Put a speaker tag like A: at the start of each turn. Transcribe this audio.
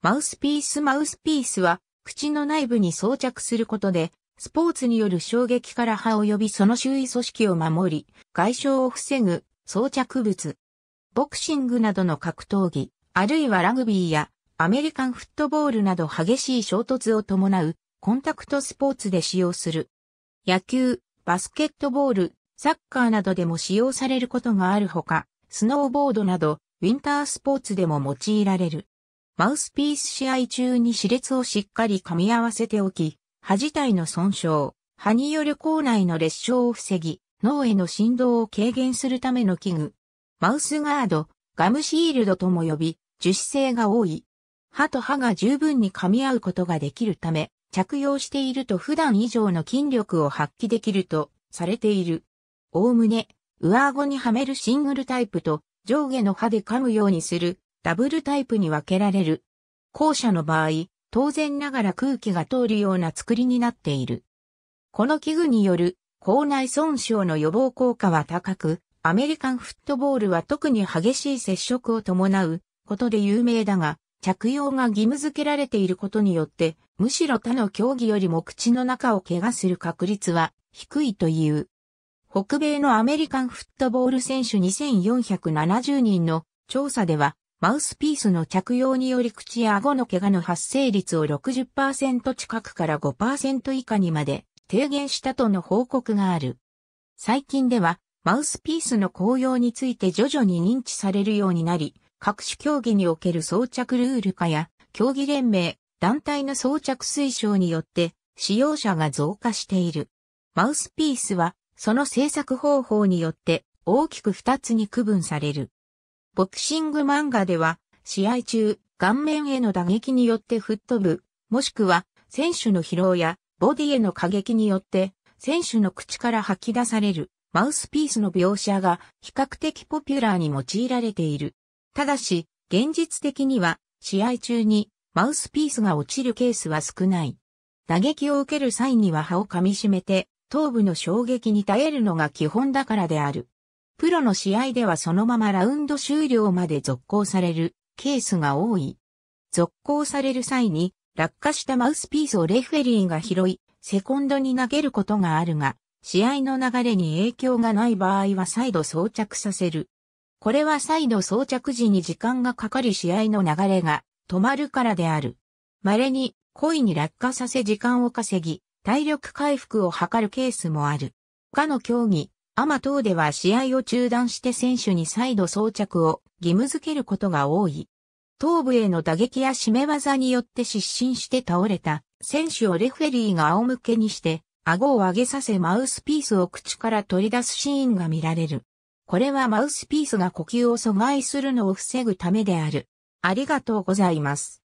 A: マウスピースマウスピースは、口の内部に装着することで、スポーツによる衝撃から歯及びその周囲組織を守り、外傷を防ぐ装着物。ボクシングなどの格闘技、あるいはラグビーやアメリカンフットボールなど激しい衝突を伴うコンタクトスポーツで使用する。野球、バスケットボール、サッカーなどでも使用されることがあるほか、スノーボードなどウィンタースポーツでも用いられる。マウスピース試合中に歯列をしっかり噛み合わせておき、歯自体の損傷、歯による口内の裂傷を防ぎ、脳への振動を軽減するための器具。マウスガード、ガムシールドとも呼び、樹脂性が多い。歯と歯が十分に噛み合うことができるため、着用していると普段以上の筋力を発揮できるとされている。おおむね、上顎にはめるシングルタイプと上下の歯で噛むようにするダブルタイプに分けられる。後者の場合、当然ながら空気が通るような作りになっている。この器具による口内損傷の予防効果は高く、アメリカンフットボールは特に激しい接触を伴うことで有名だが、着用が義務付けられていることによって、むしろ他の競技よりも口の中を怪我する確率は低いという。北米のアメリカンフットボール選手2470人の調査では、マウスピースの着用により口や顎の怪我の発生率を60%近くから5%以下にまで低減したとの報告がある。最近では、マウスピースの効用について徐々に認知されるようになり、各種競技における装着ルール化や、競技連盟、団体の装着推奨によって、使用者が増加している。マウスピースは、その制作方法によって、大きく2つに区分される。ボクシング漫画では、試合中、顔面への打撃によって吹っ飛ぶ、もしくは、選手の疲労や、ボディへの過激によって、選手の口から吐き出される、マウスピースの描写が、比較的ポピュラーに用いられている。ただし、現実的には、試合中に、マウスピースが落ちるケースは少ない。打撃を受ける際には歯を噛み締めて、頭部の衝撃に耐えるのが基本だからである。プロの試合ではそのままラウンド終了まで続行されるケースが多い。続行される際に落下したマウスピースをレフェリーが拾い、セコンドに投げることがあるが、試合の流れに影響がない場合は再度装着させる。これは再度装着時に時間がかかり試合の流れが止まるからである。稀に故意に落下させ時間を稼ぎ、体力回復を図るケースもある。他の競技、アマ等では試合を中断して選手に再度装着を義務付けることが多い。頭部への打撃や締め技によって失神して倒れた選手をレフェリーが仰向けにして顎を上げさせマウスピースを口から取り出すシーンが見られる。これはマウスピースが呼吸を阻害するのを防ぐためである。ありがとうございます。